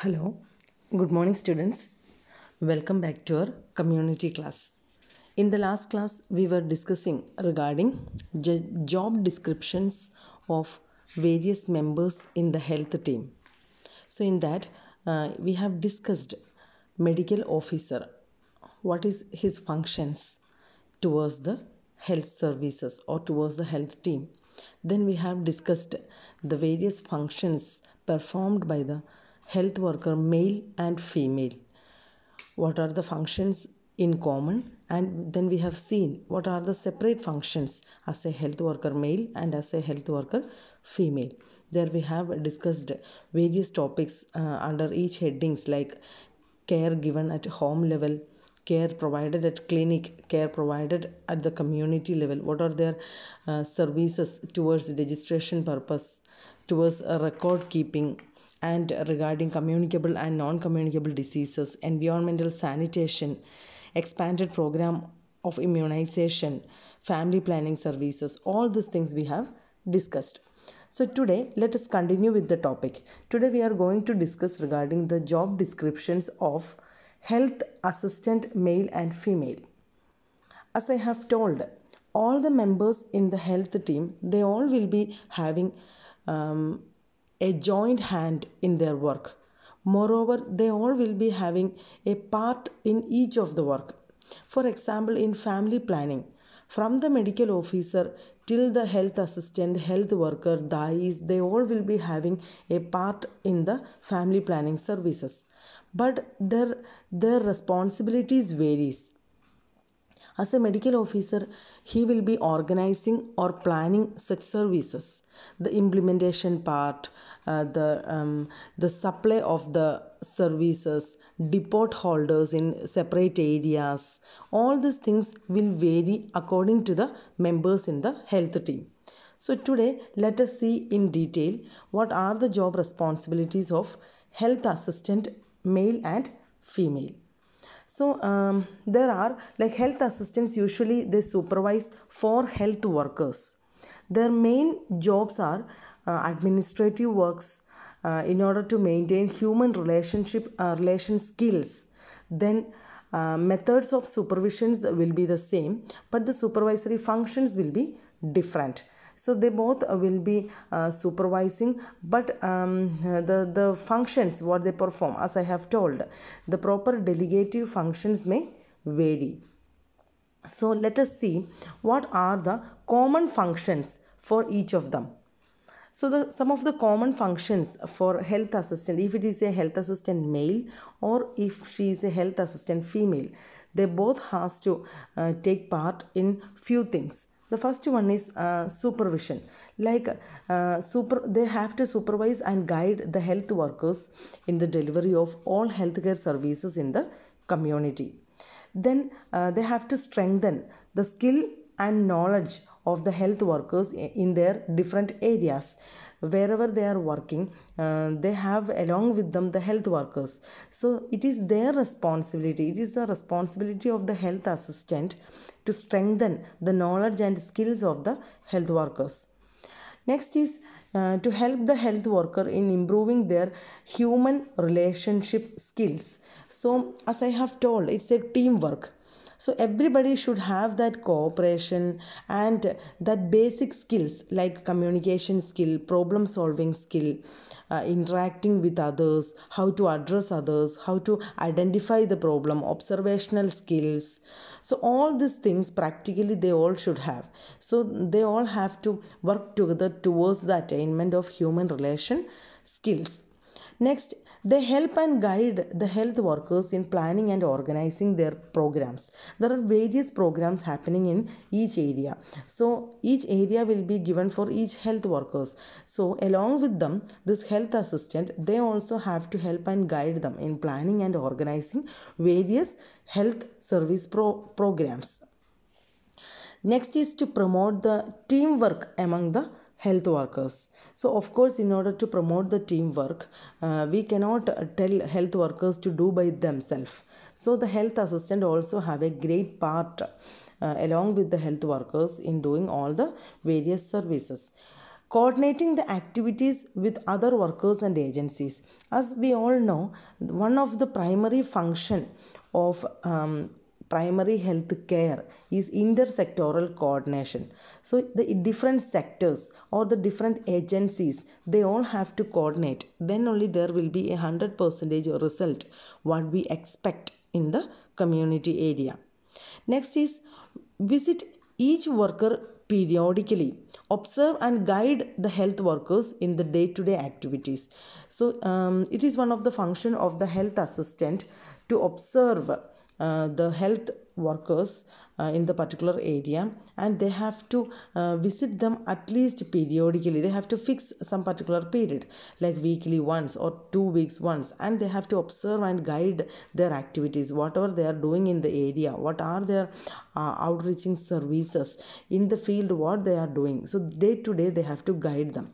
Hello, good morning students. Welcome back to our community class. In the last class, we were discussing regarding job descriptions of various members in the health team. So in that, uh, we have discussed medical officer, what is his functions towards the health services or towards the health team. Then we have discussed the various functions performed by the health worker male and female what are the functions in common and then we have seen what are the separate functions as a health worker male and as a health worker female there we have discussed various topics uh, under each headings like care given at home level care provided at clinic care provided at the community level what are their uh, services towards registration purpose towards a record keeping and regarding communicable and non-communicable diseases, environmental sanitation, expanded program of immunization, family planning services, all these things we have discussed. So today let us continue with the topic. Today we are going to discuss regarding the job descriptions of health assistant male and female. As I have told, all the members in the health team, they all will be having um, a joint hand in their work. Moreover, they all will be having a part in each of the work. For example, in family planning, from the medical officer till the health assistant, health worker, dais, they all will be having a part in the family planning services. But their, their responsibilities varies as a medical officer, he will be organizing or planning such services. The implementation part, uh, the, um, the supply of the services, depot holders in separate areas, all these things will vary according to the members in the health team. So today, let us see in detail what are the job responsibilities of health assistant male and female. So um, there are like health assistants usually they supervise for health workers. Their main jobs are uh, administrative works uh, in order to maintain human relationship uh, relation skills. Then uh, methods of supervisions will be the same, but the supervisory functions will be different so they both uh, will be uh, supervising but um, the the functions what they perform as i have told the proper delegative functions may vary so let us see what are the common functions for each of them. So the some of the common functions for health assistant, if it is a health assistant male or if she is a health assistant female, they both has to uh, take part in few things the first one is uh, supervision like uh, super they have to supervise and guide the health workers in the delivery of all healthcare services in the community then uh, they have to strengthen the skill and knowledge of the health workers in their different areas wherever they are working uh, they have along with them the health workers so it is their responsibility it is the responsibility of the health assistant to strengthen the knowledge and skills of the health workers next is uh, to help the health worker in improving their human relationship skills so as i have told it's a teamwork so everybody should have that cooperation and that basic skills like communication skill problem solving skill uh, interacting with others how to address others how to identify the problem observational skills so all these things practically they all should have so they all have to work together towards the attainment of human relation skills next they help and guide the health workers in planning and organizing their programs. There are various programs happening in each area. So each area will be given for each health workers. So along with them, this health assistant, they also have to help and guide them in planning and organizing various health service pro- programs. Next is to promote the teamwork among the health workers so of course in order to promote the teamwork uh, we cannot uh, tell health workers to do by themselves so the health assistant also have a great part uh, along with the health workers in doing all the various services coordinating the activities with other workers and agencies as we all know one of the primary function of um, primary health care is intersectoral coordination. So the different sectors or the different agencies, they all have to coordinate. Then only there will be a 100% result what we expect in the community area. Next is visit each worker periodically observe and guide the health workers in the day-to-day -day activities so um, it is one of the function of the health assistant to observe uh, the health workers uh, in the particular area and they have to uh, visit them at least periodically they have to fix some particular period like weekly once or two weeks once and they have to observe and guide their activities whatever they are doing in the area what are their uh, outreaching services in the field what they are doing so day to day they have to guide them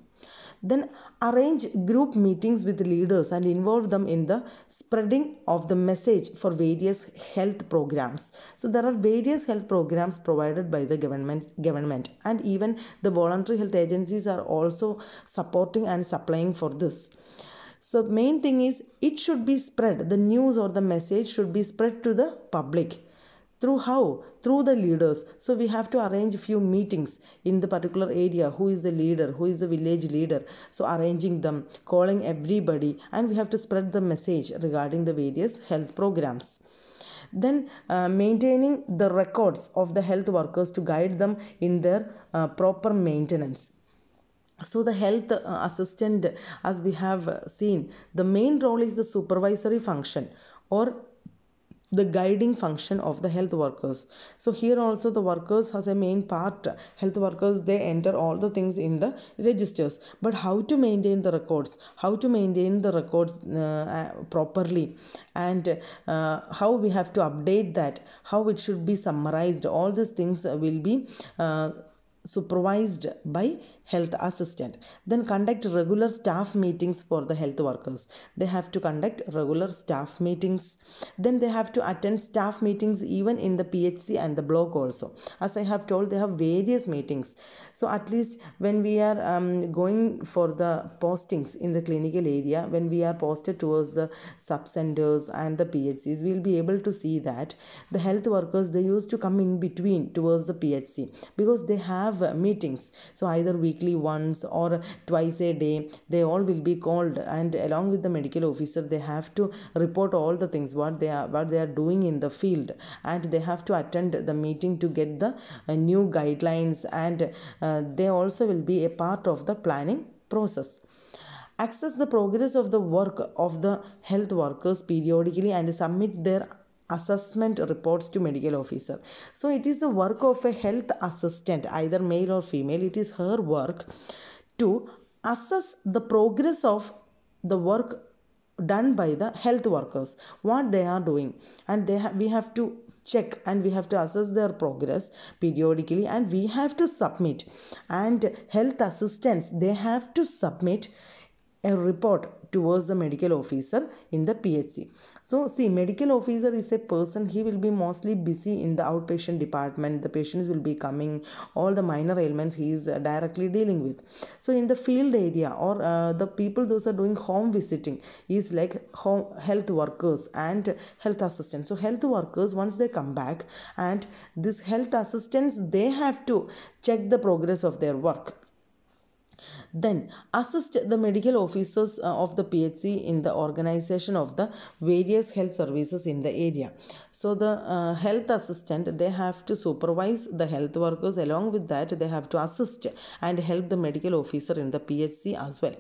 then arrange group meetings with leaders and involve them in the spreading of the message for various health programs. So there are various health programs provided by the government government and even the voluntary health agencies are also supporting and supplying for this. So main thing is it should be spread the news or the message should be spread to the public through how through the leaders so we have to arrange a few meetings in the particular area who is the leader who is the village leader so arranging them calling everybody and we have to spread the message regarding the various health programs then uh, maintaining the records of the health workers to guide them in their uh, proper maintenance so the health uh, assistant as we have uh, seen the main role is the supervisory function or the guiding function of the health workers so here also the workers has a main part health workers they enter all the things in the registers but how to maintain the records how to maintain the records uh, uh properly and uh, how we have to update that how it should be summarized all these things will be uh, supervised by health assistant. Then conduct regular staff meetings for the health workers. They have to conduct regular staff meetings. Then they have to attend staff meetings even in the PHC and the block also. As I have told, they have various meetings. So at least when we are um, going for the postings in the clinical area, when we are posted towards the sub centers and the PHCs, we'll be able to see that the health workers they used to come in between towards the PHC because they have meetings. So either we weekly once or twice a day they all will be called and along with the medical officer they have to report all the things what they are what they are doing in the field and they have to attend the meeting to get the uh, new guidelines and uh, they also will be a part of the planning process access the progress of the work of the health workers periodically and submit their assessment reports to medical officer so it is the work of a health assistant either male or female it is her work to assess the progress of the work done by the health workers what they are doing and they ha- we have to check and we have to assess their progress periodically and we have to submit and health assistants they have to submit a report towards the medical officer in the phc so, see, medical officer is a person, he will be mostly busy in the outpatient department. The patients will be coming, all the minor ailments he is uh, directly dealing with. So, in the field area or uh, the people those are doing home visiting is like home health workers and health assistants. So, health workers, once they come back, and this health assistants, they have to check the progress of their work then assist the medical officers uh, of the PHC in the organization of the various health services in the area. So the uh, health assistant they have to supervise the health workers along with that they have to assist and help the medical officer in the PHC as well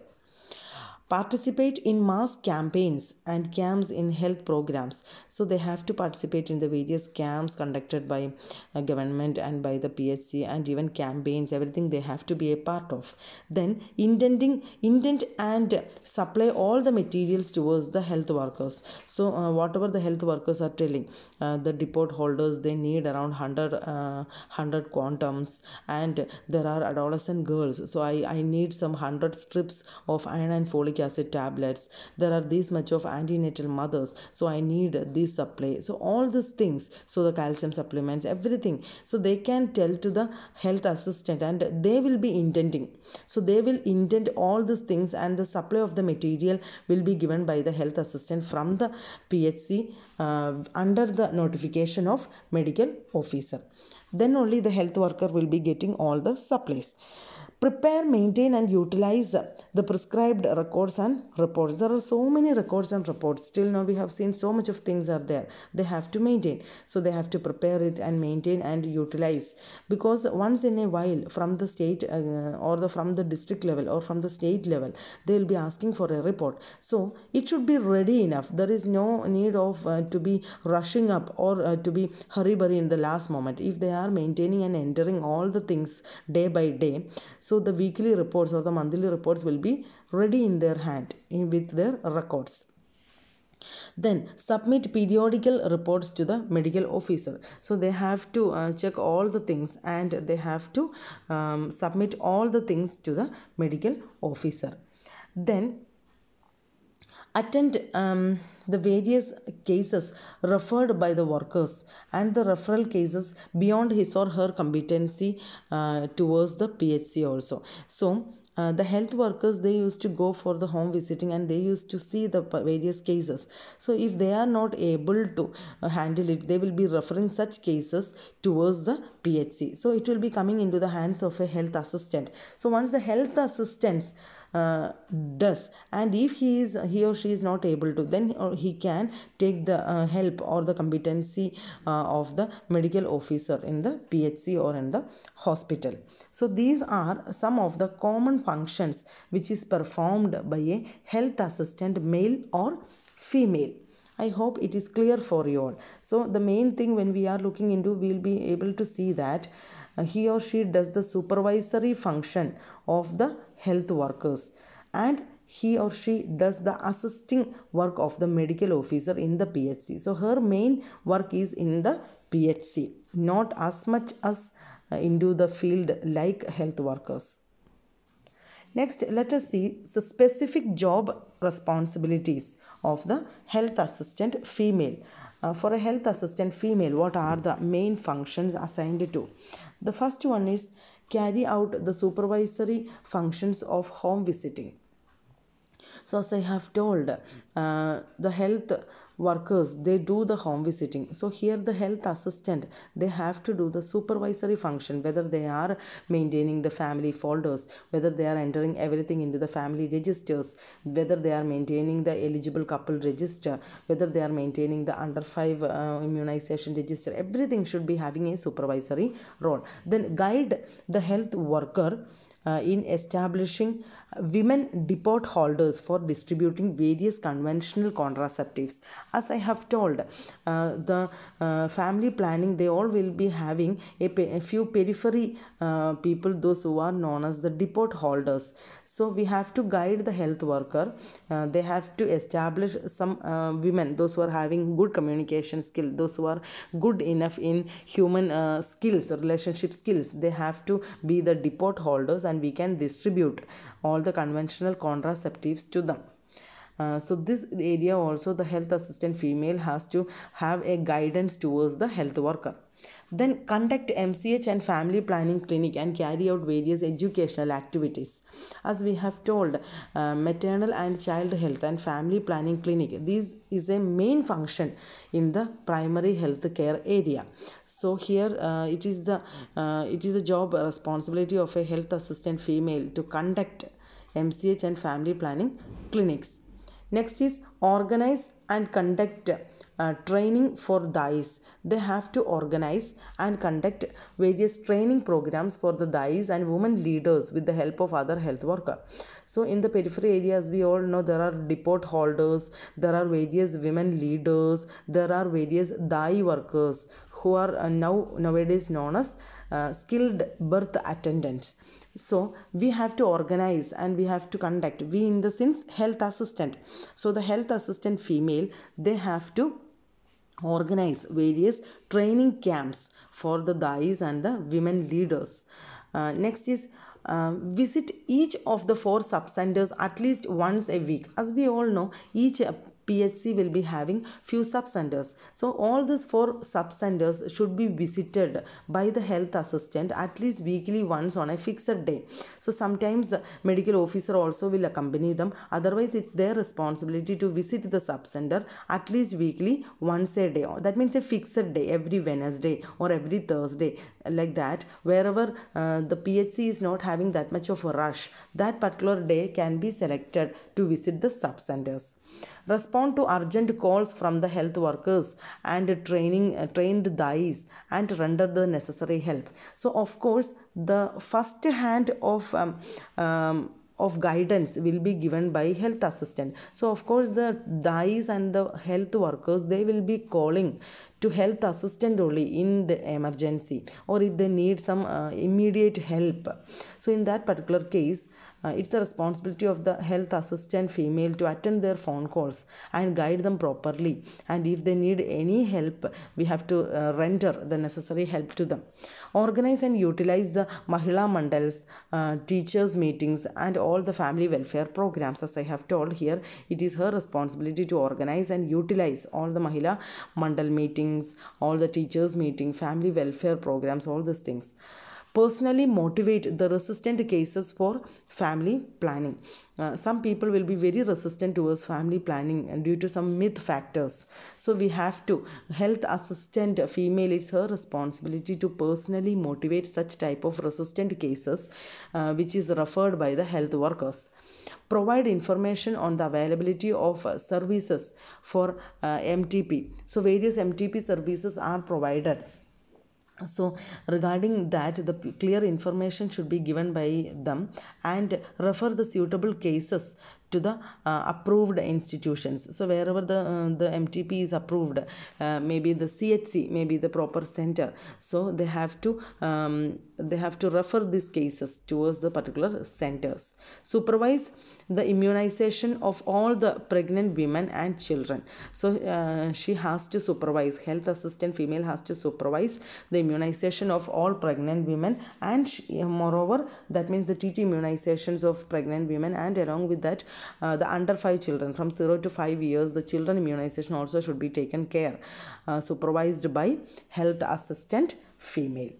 participate in mass campaigns and camps in health programs so they have to participate in the various camps conducted by uh, government and by the PSC and even campaigns everything they have to be a part of then intending intent and supply all the materials towards the health workers so uh, whatever the health workers are telling uh, the depot holders they need around 100 100 uh, quantums and there are adolescent girls so i i need some 100 strips of iron and folic folic acid tablets there are this much of antenatal mothers so i need this supply so all these things so the calcium supplements everything so they can tell to the health assistant and they will be intending so they will intend all these things and the supply of the material will be given by the health assistant from the phc uh, under the notification of medical officer then only the health worker will be getting all the supplies prepare, maintain, and utilize the prescribed records and reports. There are so many records and reports. Still now we have seen so much of things are there. They have to maintain. So they have to prepare it and maintain and utilize. Because once in a while, from the state uh, or the from the district level or from the state level, they will be asking for a report. So it should be ready enough. There is no need of uh, to be rushing up or uh, to be hurry burry in the last moment. If they are maintaining and entering all the things day by day, so the weekly reports or the monthly reports will be ready in their hand in, with their records. Then submit periodical reports to the medical officer. So they have to uh, check all the things and they have to um, submit all the things to the medical officer. Then attend um, the various cases referred by the workers and the referral cases beyond his or her competency uh, towards the PHC also. So uh, the health workers they used to go for the home visiting and they used to see the various cases so if they are not able to uh, handle it they will be referring such cases towards the phc so it will be coming into the hands of a health assistant so once the health assistants uh, does and if he is he or she is not able to then he can take the uh, help or the competency uh, of the medical officer in the phc or in the hospital so these are some of the common functions which is performed by a health assistant male or female I hope it is clear for you all. So the main thing when we are looking into, we'll be able to see that he or she does the supervisory function of the health workers and he or she does the assisting work of the medical officer in the PHC. So her main work is in the PHC, not as much as into the field like health workers. Next, let us see the specific job responsibilities of the health assistant female. Uh, for a health assistant female, what are the main functions assigned to? The first one is carry out the supervisory functions of home visiting. So, as I have told, uh, the health workers they do the home visiting so here the health assistant they have to do the supervisory function whether they are maintaining the family folders whether they are entering everything into the family registers whether they are maintaining the eligible couple register whether they are maintaining the under 5 uh, immunization register everything should be having a supervisory role then guide the health worker uh, in establishing women depot holders for distributing various conventional contraceptives as i have told uh, the uh, family planning they all will be having a, a few periphery uh, people those who are known as the depot holders so we have to guide the health worker uh, they have to establish some uh, women those who are having good communication skill those who are good enough in human uh, skills relationship skills they have to be the depot holders and we can distribute all the conventional contraceptives to them. Uh, so this area also the health assistant female has to have a guidance towards the health worker then conduct mch and family planning clinic and carry out various educational activities as we have told uh, maternal and child health and family planning clinic this is a main function in the primary health care area so here uh, it is the uh, it is the job uh, responsibility of a health assistant female to conduct mch and family planning clinics Next is organize and conduct uh, training for DAIs. They have to organize and conduct various training programs for the DAIs and women leaders with the help of other health worker. So in the periphery areas, we all know there are depot holders, there are various women leaders, there are various DAI workers who are uh, now nowadays known as uh, skilled birth attendants so we have to organize and we have to conduct we in the sense health assistant so the health assistant female they have to organize various training camps for the dais and the women leaders uh, next is uh, visit each of the four sub centers at least once a week as we all know each PHC will be having few sub-centers. So all these four sub-centers should be visited by the health assistant at least weekly once on a fixed day. So sometimes the medical officer also will accompany them. Otherwise it's their responsibility to visit the sub-center at least weekly once a day. That means a fixed day every Wednesday or every Thursday like that wherever uh, the PHC is not having that much of a rush that particular day can be selected to visit the sub-centers. Respond to urgent calls from the health workers and training uh, trained dais and render the necessary help. So of course the first hand of um, um, of guidance will be given by health assistant so of course the dais and the health workers they will be calling to health assistant only in the emergency or if they need some uh, immediate help so in that particular case uh, it's the responsibility of the health assistant female to attend their phone calls and guide them properly and if they need any help we have to uh, render the necessary help to them organize and utilize the mahila mandals uh, teachers meetings and all the family welfare programs as i have told here it is her responsibility to organize and utilize all the mahila mandal meetings all the teachers meeting family welfare programs all these things personally motivate the resistant cases for family planning. Uh, some people will be very resistant towards family planning and due to some myth factors. So we have to health assistant female. It's her responsibility to personally motivate such type of resistant cases, uh, which is referred by the health workers provide information on the availability of uh, services for uh, MTP. So various MTP services are provided so regarding that the clear information should be given by them and refer the suitable cases to the uh, approved institutions so wherever the uh, the mtp is approved uh, maybe the chc maybe the proper center so they have to um, they have to refer these cases towards the particular centers. Supervise the immunization of all the pregnant women and children. So uh, she has to supervise, health assistant female has to supervise the immunization of all pregnant women and she, moreover that means the TT immunizations of pregnant women and along with that uh, the under 5 children from 0 to 5 years the children immunization also should be taken care uh, supervised by health assistant female.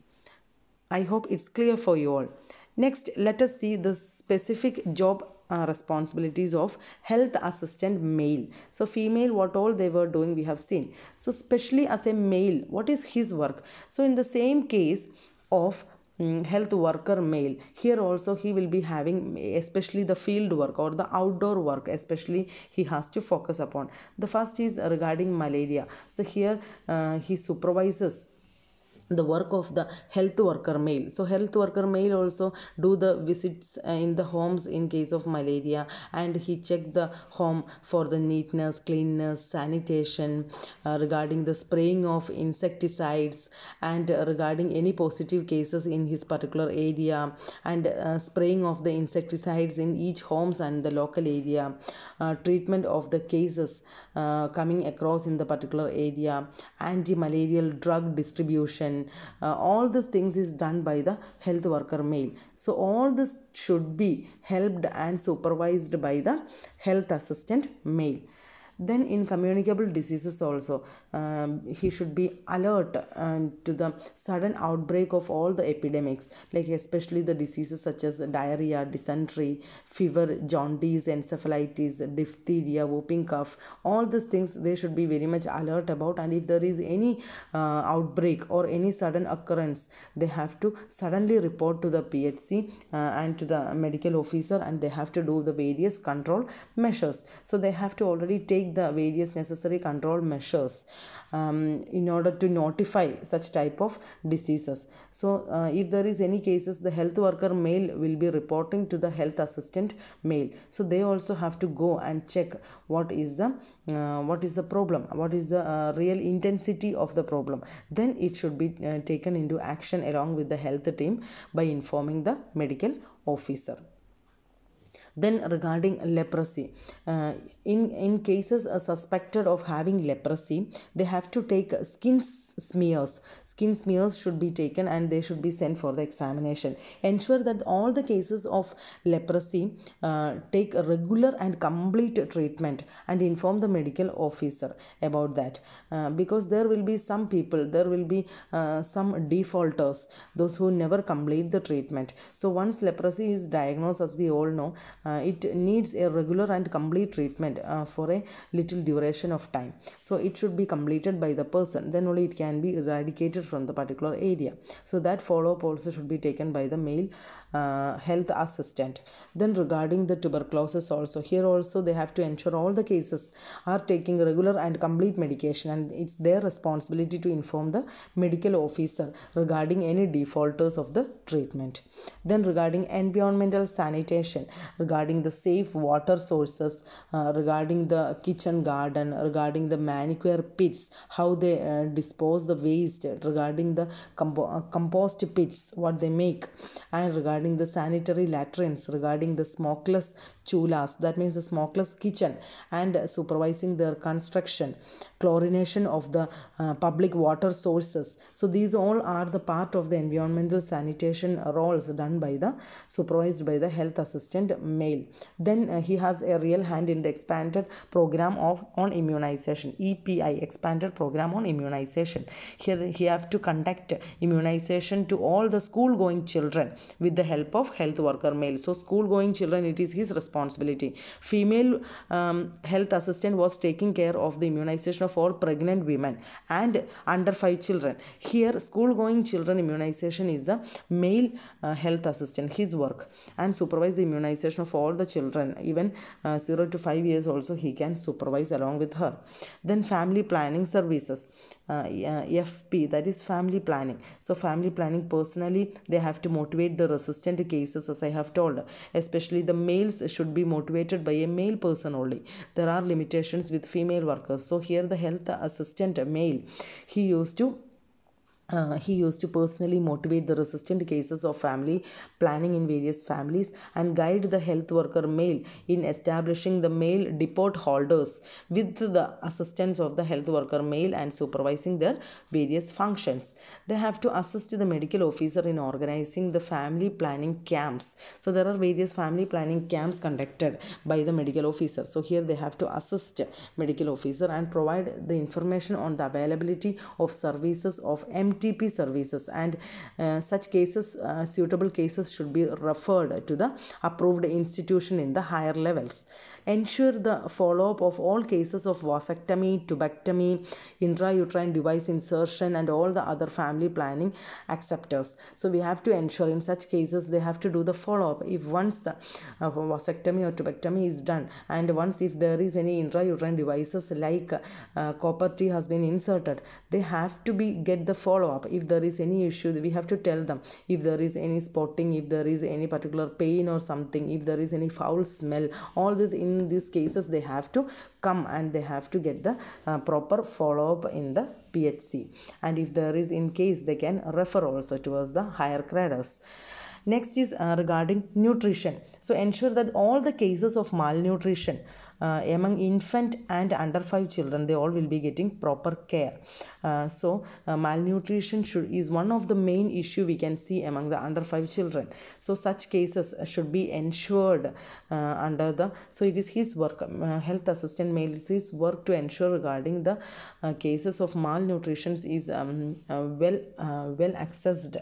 I hope it's clear for you all. Next, let us see the specific job uh, responsibilities of health assistant male. So female, what all they were doing, we have seen. So especially as a male, what is his work? So in the same case of mm, health worker male here also he will be having especially the field work or the outdoor work especially he has to focus upon the first is regarding malaria so here uh, he supervises the work of the health worker male so health worker male also do the visits uh, in the homes in case of malaria and he check the home for the neatness cleanness sanitation uh, regarding the spraying of insecticides and uh, regarding any positive cases in his particular area and uh, spraying of the insecticides in each homes and the local area uh, treatment of the cases uh, coming across in the particular area anti malarial drug distribution uh, all these things is done by the health worker male so all this should be helped and supervised by the health assistant male then in communicable diseases also, um, he should be alert um, to the sudden outbreak of all the epidemics, like especially the diseases such as diarrhea, dysentery, fever, jaundice, encephalitis, diphtheria, whooping cough. All these things they should be very much alert about. And if there is any uh, outbreak or any sudden occurrence, they have to suddenly report to the PHC uh, and to the medical officer, and they have to do the various control measures. So they have to already take take the various necessary control measures um, in order to notify such type of diseases so uh, if there is any cases the health worker male will be reporting to the health assistant male so they also have to go and check what is the uh, what is the problem what is the uh, real intensity of the problem then it should be uh, taken into action along with the health team by informing the medical officer then regarding leprosy, uh, in, in cases suspected of having leprosy, they have to take skin smears. Skin smears should be taken and they should be sent for the examination. Ensure that all the cases of leprosy uh, take regular and complete treatment and inform the medical officer about that uh, because there will be some people, there will be uh, some defaulters, those who never complete the treatment. So, once leprosy is diagnosed, as we all know, uh, it needs a regular and complete treatment uh, for a little duration of time. So, it should be completed by the person, then only it can can be eradicated from the particular area so that follow up also should be taken by the male uh, health assistant then regarding the tuberculosis also here also they have to ensure all the cases are taking regular and complete medication and it's their responsibility to inform the medical officer regarding any defaulters of the treatment then regarding environmental sanitation regarding the safe water sources uh, regarding the kitchen garden regarding the manicure pits how they uh, dispose the waste regarding the compo- uh, compost pits what they make and regarding regarding the sanitary latrines, regarding the smokeless chulas, that means the smokeless kitchen, and supervising their construction, chlorination of the uh, public water sources. So these all are the part of the environmental sanitation roles done by the supervised by the health assistant male. Then uh, he has a real hand in the expanded program of on immunization EPI expanded program on immunization. Here he have to conduct immunization to all the school going children with the help of health worker male. So school going children it is his responsibility responsibility. Female um, health assistant was taking care of the immunization of all pregnant women and under 5 children. Here, school going children immunization is the male uh, health assistant, his work, and supervise the immunization of all the children, even uh, 0 to 5 years also, he can supervise along with her. Then, family planning services uh, FP, that is family planning. So, family planning personally, they have to motivate the resistant cases, as I have told. Especially the males should be motivated by a male person only. There are limitations with female workers. So, here the health assistant, male, he used to uh, he used to personally motivate the resistant cases of family planning in various families and guide the health worker male in establishing the male depot holders with the assistance of the health worker male and supervising their various functions. They have to assist the medical officer in organizing the family planning camps. So there are various family planning camps conducted by the medical officer. So here they have to assist medical officer and provide the information on the availability of services of MT MTP services and uh, such cases, uh, suitable cases should be referred to the approved institution in the higher levels ensure the follow up of all cases of vasectomy, tubectomy, intrauterine device insertion, and all the other family planning acceptors. So we have to ensure in such cases they have to do the follow up. If once the uh, vasectomy or tubectomy is done, and once if there is any intrauterine devices like uh, copper T has been inserted, they have to be get the follow up. If there is any issue, we have to tell them. If there is any spotting, if there is any particular pain or something, if there is any foul smell, all this in in these cases they have to come and they have to get the uh, proper follow up in the PHC and if there is in case they can refer also towards the higher cradles. Next is uh, regarding nutrition. So ensure that all the cases of malnutrition uh, among infant and under 5 children they all will be getting proper care uh, so uh, malnutrition should, is one of the main issue we can see among the under 5 children so such cases should be ensured uh, under the so it is his work um, uh, health assistant male is his work to ensure regarding the uh, cases of malnutrition is um, well well accessed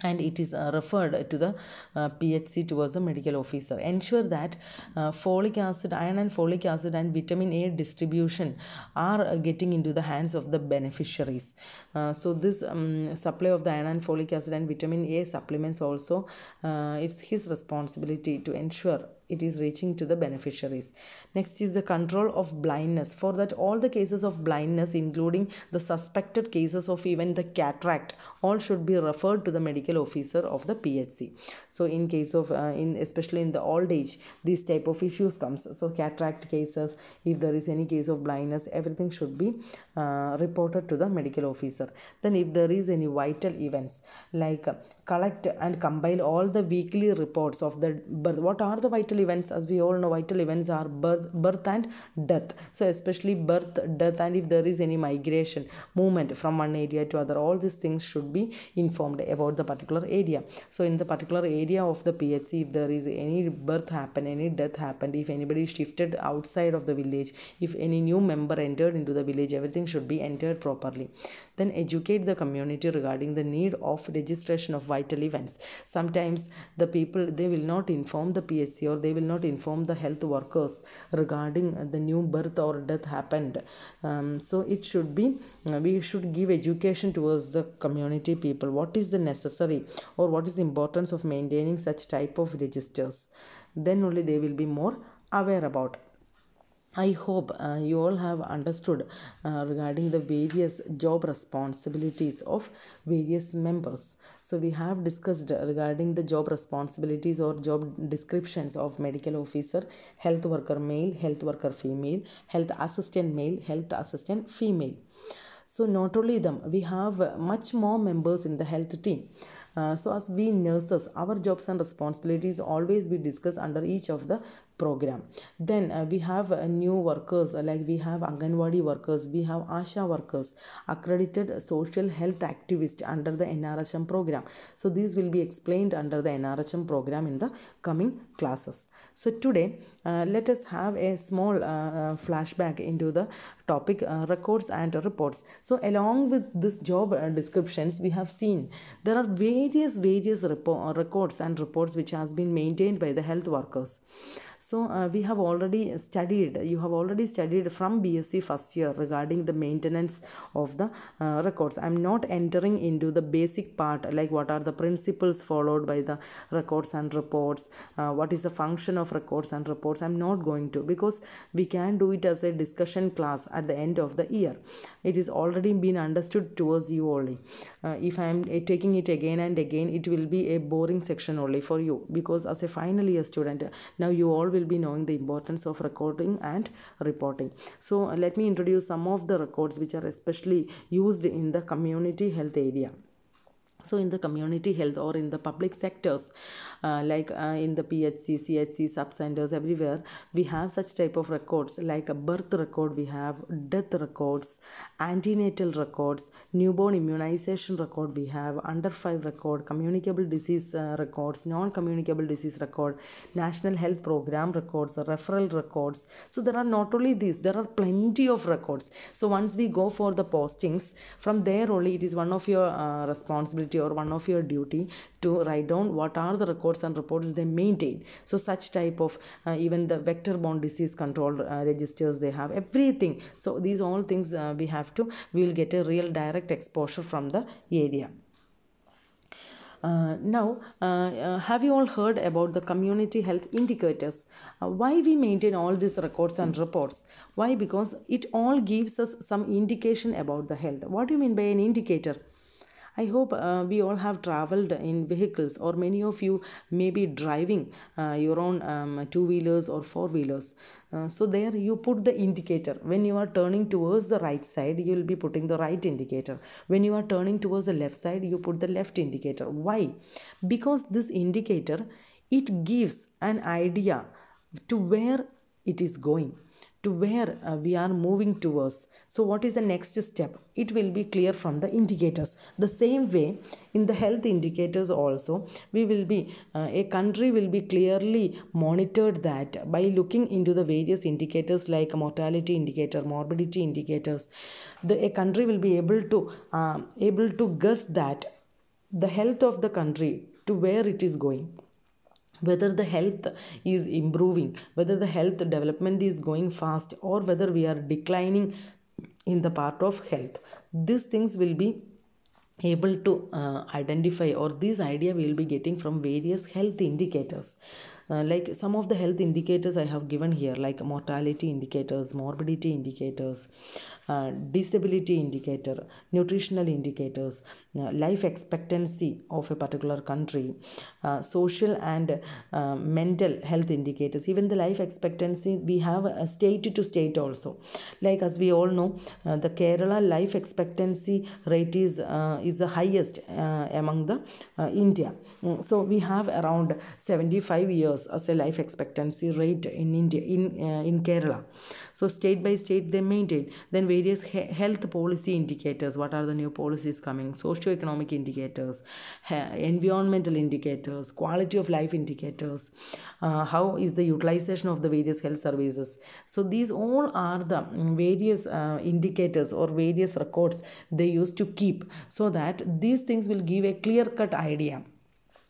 and it is uh, referred to the uh, PHC towards the medical officer. Ensure that uh, folic acid, iron and folic acid and vitamin A distribution are uh, getting into the hands of the beneficiaries. Uh, so this um, supply of the iron and folic acid and vitamin A supplements also, uh, it's his responsibility to ensure it is reaching to the beneficiaries next is the control of blindness for that all the cases of blindness including the suspected cases of even the cataract all should be referred to the medical officer of the phc so in case of uh, in especially in the old age these type of issues comes so cataract cases if there is any case of blindness everything should be uh, reported to the medical officer then if there is any vital events like uh, collect and compile all the weekly reports of the but what are the vital vital events as we all know vital events are birth birth and death so especially birth death and if there is any migration movement from one area to other all these things should be informed about the particular area so in the particular area of the phc if there is any birth happen, any death happened if anybody shifted outside of the village if any new member entered into the village everything should be entered properly then educate the community regarding the need of registration of vital events. Sometimes the people they will not inform the PSC or they will not inform the health workers regarding the new birth or death happened. Um, so it should be uh, we should give education towards the community people. What is the necessary or what is the importance of maintaining such type of registers? Then only they will be more aware about I hope uh, you all have understood uh, regarding the various job responsibilities of various members. So, we have discussed regarding the job responsibilities or job descriptions of medical officer, health worker male, health worker female, health assistant male, health assistant female. So, not only them, we have much more members in the health team. Uh, so as we nurses our jobs and responsibilities always we discuss under each of the program then uh, we have uh, new workers uh, like we have anganwadi workers we have asha workers accredited social health activist under the nrhm program so these will be explained under the nrhm program in the coming classes so today uh, let us have a small uh, uh, flashback into the topic records and reports so along with this job descriptions we have seen there are various various repo- records and reports which has been maintained by the health workers so uh, we have already studied, you have already studied from BSc first year regarding the maintenance of the uh, records. I am not entering into the basic part like what are the principles followed by the records and reports, uh, what is the function of records and reports. I am not going to because we can do it as a discussion class at the end of the year it is already been understood towards you only uh, if i am uh, taking it again and again it will be a boring section only for you because as a final year student now you all will be knowing the importance of recording and reporting so uh, let me introduce some of the records which are especially used in the community health area so in the community health or in the public sectors uh, like uh, in the PHC, CHC sub centers everywhere, we have such type of records like a birth record, we have death records, antenatal records, newborn immunization record, we have under five record, communicable disease uh, records, non-communicable disease record, national health program records, referral records. So there are not only these, there are plenty of records. So once we go for the postings, from there only it is one of your uh, responsibility or one of your duty to write down what are the records reports and reports they maintain so such type of uh, even the vector borne disease control uh, registers they have everything so these all things uh, we have to we will get a real direct exposure from the area uh, now, uh, uh, have you all heard about the community health indicators? Uh, why we maintain all these records and reports? Why? Because it all gives us some indication about the health. What do you mean by an indicator? I hope uh, we all have traveled in vehicles, or many of you may be driving uh, your own um, two wheelers or four wheelers. Uh, so there you put the indicator when you are turning towards the right side you will be putting the right indicator when you are turning towards the left side you put the left indicator why because this indicator it gives an idea to where it is going to where uh, we are moving towards. So, what is the next step? It will be clear from the indicators. The same way, in the health indicators, also, we will be uh, a country will be clearly monitored that by looking into the various indicators like mortality indicator, morbidity indicators, the, a country will be able to uh, able to guess that the health of the country to where it is going whether the health is improving whether the health development is going fast or whether we are declining in the part of health these things will be able to uh, identify or this idea we will be getting from various health indicators uh, like some of the health indicators i have given here like mortality indicators morbidity indicators disability indicator, nutritional indicators, life expectancy of a particular country, social and mental health indicators. Even the life expectancy we have a state to state also. Like as we all know, uh, the Kerala life expectancy rate is uh, is the highest uh, among the India. Mm, so we have around 75 years as a life expectancy rate in India in in Kerala. So state by state they maintain. Then various he health policy indicators. What are the new policies coming? Socioeconomic indicators, environmental indicators, quality of life indicators. Uh, how is the utilization of the various health services? So these all are the mm, various uh, indicators or various records they use to keep so that these things will give a clear cut idea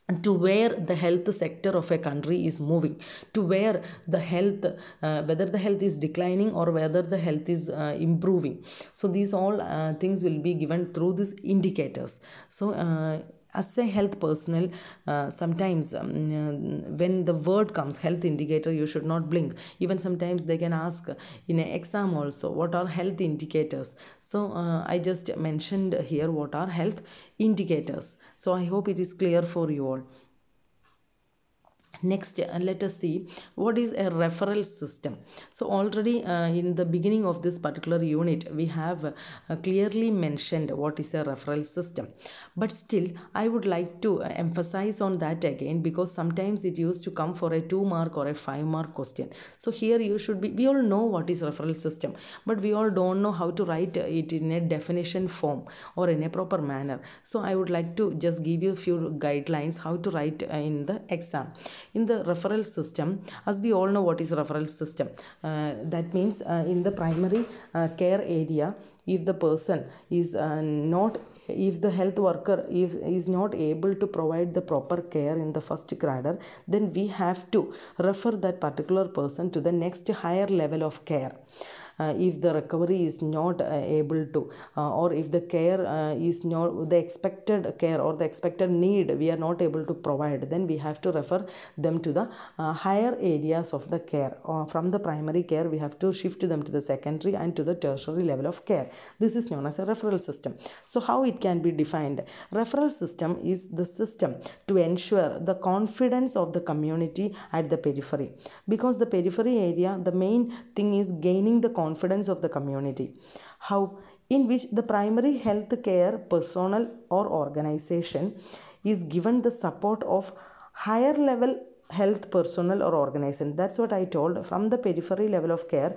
and to where the health sector of a country is moving to where the health uh, whether the health is declining or whether the health is uh, improving so these all uh, things will be given through these indicators so uh, as a health personnel uh, sometimes um, uh, when the word comes health indicator you should not blink even sometimes they can ask in an exam also what are health indicators so uh, i just mentioned here what are health indicators so i hope it is clear for you all next uh, let us see what is a referral system so already uh, in the beginning of this particular unit we have uh, clearly mentioned what is a referral system but still i would like to emphasize on that again because sometimes it used to come for a two mark or a five mark question so here you should be we all know what is referral system but we all don't know how to write it in a definition form or in a proper manner so i would like to just give you a few guidelines how to write in the exam in the referral system, as we all know what is referral system, uh, that means uh, in the primary uh, care area, if the person is uh, not if the health worker is, is not able to provide the proper care in the first grader then we have to refer that particular person to the next higher level of care uh, if the recovery is not uh, able to uh, or if the care is not the expected care or the expected need we are not able to provide then we have to refer them to the higher areas of the care or from the primary care we have to shift them to the secondary and to the tertiary level of care this is known as a referral system so how it can be defined referral system is the system to ensure the confidence of the community at the periphery because the periphery area the main thing is gaining the confidence confidence of the community. How? In which the primary health care personnel or organization is given the support of higher level health personnel or organization that's what i told from the periphery level of care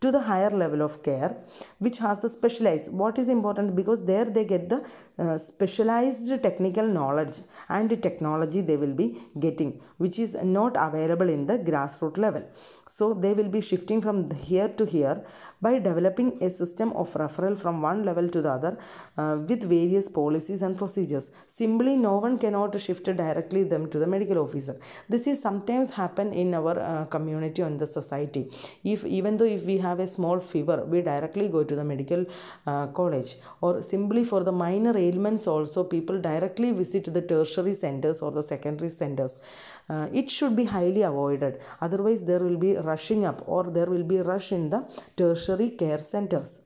to the higher level of care which has a specialized what is important because there they get the uh, specialized technical knowledge and technology they will be getting which is not available in the grassroots level so they will be shifting from here to here by developing a system of referral from one level to the other uh, with various policies and procedures. Simply, no one cannot shift directly them to the medical officer. This is sometimes happen in our uh, community and the society. If even though if we have a small fever, we directly go to the medical uh, college or simply for the minor ailments also people directly visit the tertiary centers or the secondary centers uh, it should be highly avoided otherwise there will be rushing up or there will be rush in the tertiary care centers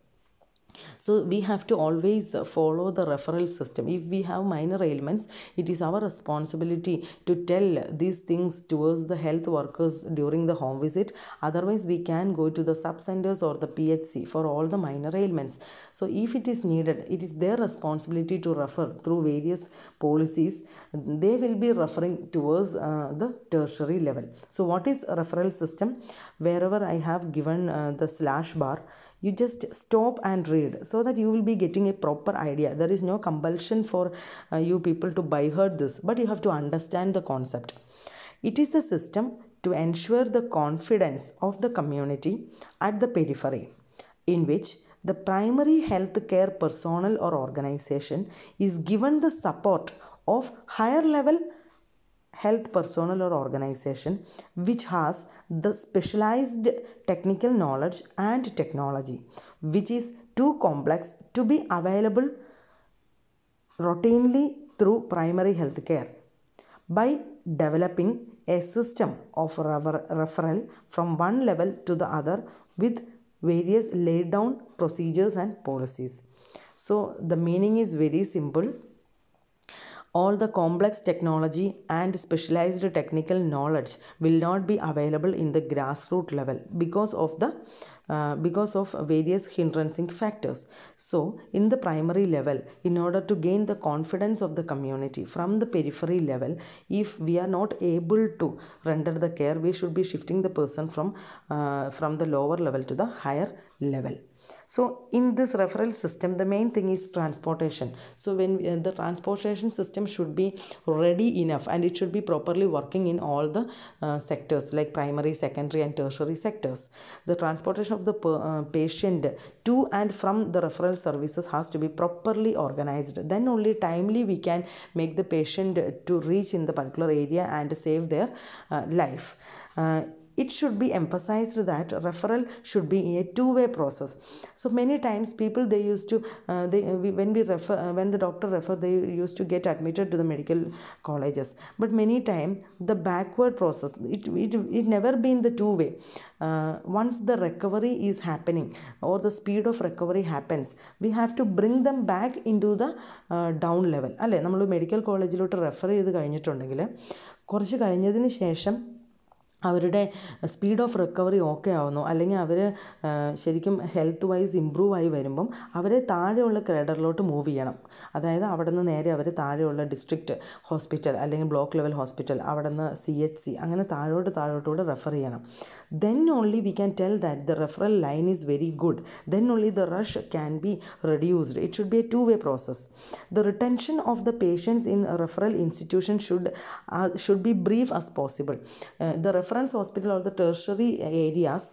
so we have to always uh, follow the referral system. If we have minor ailments, it is our responsibility to tell these things towards the health workers during the home visit. Otherwise, we can go to the sub centers or the PHC for all the minor ailments. So if it is needed, it is their responsibility to refer through various policies. They will be referring towards uh, the tertiary level. So what is referral system? Wherever I have given uh, the slash bar, you just stop and read so that you will be getting a proper idea there is no compulsion for uh, you people to buy her this but you have to understand the concept it is a system to ensure the confidence of the community at the periphery in which the primary health care personnel or organization is given the support of higher level health personnel or organization which has the specialized technical knowledge and technology which is too complex to be available routinely through primary health care. By developing a system of referral from one level to the other with various laid down procedures and policies. So, the meaning is very simple. All the complex technology and specialized technical knowledge will not be available in the grassroots level because of the uh, because of various hindrancing factors. So, in the primary level, in order to gain the confidence of the community from the periphery level, if we are not able to render the care, we should be shifting the person from, uh, from the lower level to the higher level. So in this referral system, the main thing is transportation. So when uh, the transportation system should be ready enough and it should be properly working in all the uh, sectors like primary, secondary and tertiary sectors. The transportation of the uh, patient to and from the referral services has to be properly organized. Then only timely we can make the patient to reach in the particular area and save their uh, life. Uh, It should be emphasized that referral should be a two-way process. So many times people they used to uh, they when we refer uh, when the doctor refer they used to get admitted to the medical colleges. But many time the backward process it it, it never been the two-way. Uh, once the recovery is happening or the speed of recovery happens, we have to bring them back into the down level അല്ലേ നമ്മൾ medical കോളേജിലോട്ട് refer ചെയ്ത് കഴിഞ്ഞിട്ടുണ്ടെങ്കിൽ കുറച്ച് കഴിഞ്ഞതിന് ശേഷം അവരുടെ speed of recovery okay ആവുന്നു അല്ലെങ്കിൽ അവർ ശരിക്കും ഹെൽത്ത് വൈസ് ഇമ്പ്രൂവ് ആയി വരുമ്പം അവരെ താഴെയുള്ള ക്രേഡറിലോട്ട് മൂവ് ചെയ്യണം അതായത് അവിടെ നിന്ന് നേരെ അവർ താഴെയുള്ള ഡിസ്ട്രിക്റ്റ് ഹോസ്പിറ്റൽ അല്ലെങ്കിൽ ബ്ലോക്ക് ലെവൽ ഹോസ്പിറ്റൽ അവിടെ നിന്ന് സി എച്ച് സി അങ്ങനെ താഴോട്ട് താഴോട്ടൂടെ റെഫർ ചെയ്യണം then only we can tell that the referral line is very good then only the rush can be reduced it should be a two way process the retention of the patients in referral institution should should be brief as possible the refer reference hospital or the tertiary areas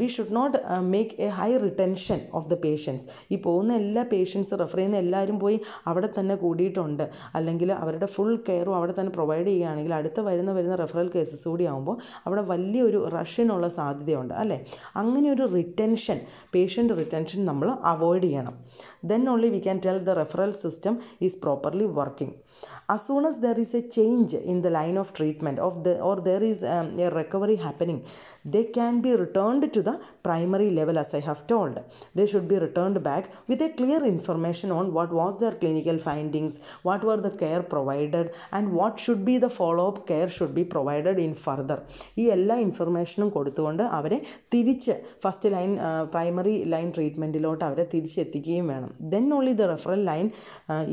we should not make a high retention of the patients ഈ പോകുന്ന എല്ലാ patients refer ചെയ്യുന്ന എല്ലാവരും പോയി അവിടെ തന്നെ കൂടിയിട്ടുണ്ട് അല്ലെങ്കിൽ അവരുടെ ഫുൾ കെയറും അവിടെ തന്നെ പ്രൊവൈഡ് ചെയ്യുകയാണെങ്കിൽ അടുത്ത വരുന്ന വരുന്ന റെഫറൽ കേസസ് കൂടി ആകുമ്പോൾ അവിടെ വലിയൊരു റഷ്യനുള്ള സാധ്യതയുണ്ട് അല്ലേ അങ്ങനെ ഒരു റിട്ടൻഷൻ പേഷ്യൻ്റ് റിട്ടൻഷൻ നമ്മൾ അവോയ്ഡ് ചെയ്യണം then only we can tell the referral system is properly working as soon as there is a change in the line of treatment of the or there is um, a recovery happening they can be returned to the primary level as I have told. They should be returned back with a clear information on what was their clinical findings, what were the care provided and what should be the follow-up care should be provided in further. ഈ എല്ലാ ഇൻഫർമേഷനും കൊടുത്തുകൊണ്ട് അവരെ തിരിച്ച് first line primary line ട്രീറ്റ്മെൻറ്റിലോട്ട് അവരെ തിരിച്ചെത്തിക്കുകയും വേണം then only the referral line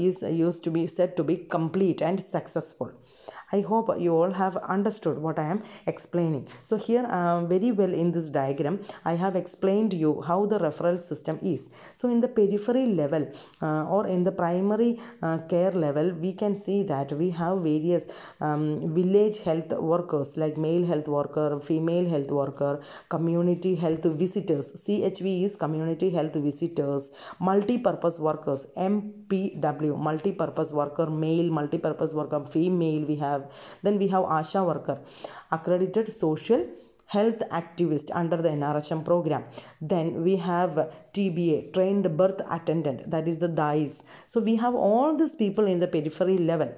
is used to be set to be complete and successful. I hope you all have understood what I am explaining. So here uh, very well in this diagram I have explained you how the referral system is. So in the periphery level uh, or in the primary uh, care level we can see that we have various um, village health workers like male health worker, female health worker, community health visitors. CHV is community health visitors, multi-purpose workers, MPW, multi-purpose worker, male, multi-purpose worker, female we have have then we have asha worker accredited social health activist under the NRHM program. Then we have TBA, trained birth attendant, that is the dais. So we have all these people in the periphery level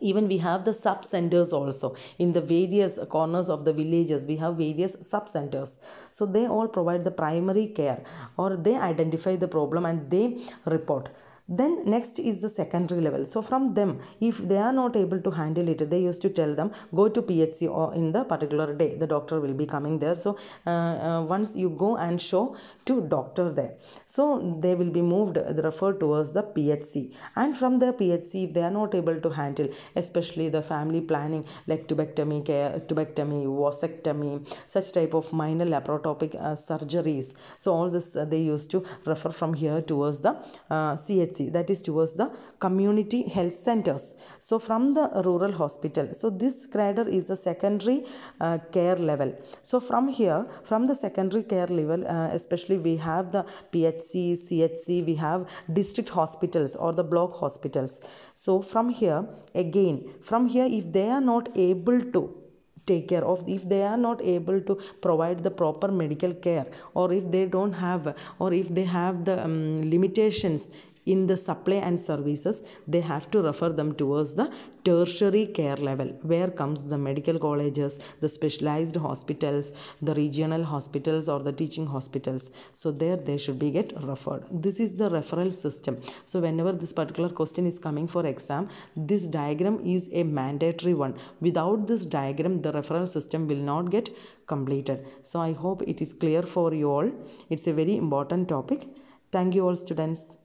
even we have the sub centers also in the various corners of the villages we have various sub centers so they all provide the primary care or they identify the problem and they report then next is the secondary level. So from them, if they are not able to handle it, they used to tell them go to PHC or in the particular day the doctor will be coming there. So uh, uh, once you go and show to doctor there. So they will be moved uh, referred towards the PHC and from the PHC if they are not able to handle especially the family planning like tubectomy care tubectomy vasectomy such type of minor laparotopic uh, surgeries so all this uh, they used to refer from here towards the uh, CHC that is towards the community health centers so from the rural hospital so this crader is the secondary uh, care level so from here from the secondary care level uh, especially we have the phc chc we have district hospitals or the block hospitals so from here again from here if they are not able to take care of if they are not able to provide the proper medical care or if they don't have or if they have the um, limitations in the supply and services they have to refer them towards the tertiary care level where comes the medical colleges the specialized hospitals the regional hospitals or the teaching hospitals so there they should be get referred this is the referral system so whenever this particular question is coming for exam this diagram is a mandatory one without this diagram the referral system will not get completed so i hope it is clear for you all it's a very important topic thank you all students